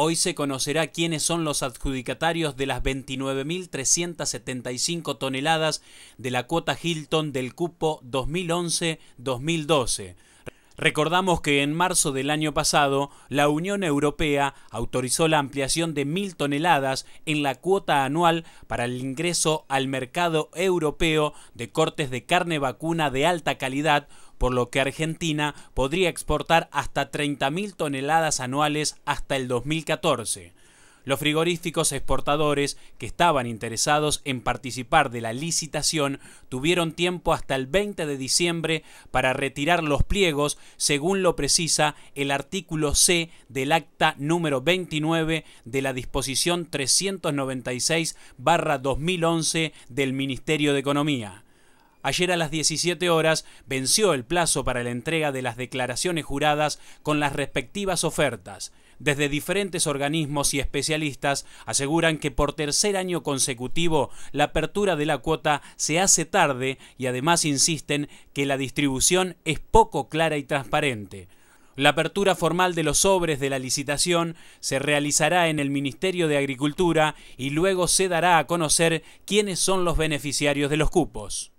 Hoy se conocerá quiénes son los adjudicatarios de las 29.375 toneladas de la cuota Hilton del cupo 2011-2012. Recordamos que en marzo del año pasado la Unión Europea autorizó la ampliación de mil toneladas en la cuota anual para el ingreso al mercado europeo de cortes de carne vacuna de alta calidad, por lo que Argentina podría exportar hasta 30.000 toneladas anuales hasta el 2014 los frigoríficos exportadores que estaban interesados en participar de la licitación tuvieron tiempo hasta el 20 de diciembre para retirar los pliegos, según lo precisa el artículo C del acta número 29 de la disposición 396-2011 del Ministerio de Economía. Ayer a las 17 horas venció el plazo para la entrega de las declaraciones juradas con las respectivas ofertas. Desde diferentes organismos y especialistas aseguran que por tercer año consecutivo la apertura de la cuota se hace tarde y además insisten que la distribución es poco clara y transparente. La apertura formal de los sobres de la licitación se realizará en el Ministerio de Agricultura y luego se dará a conocer quiénes son los beneficiarios de los cupos.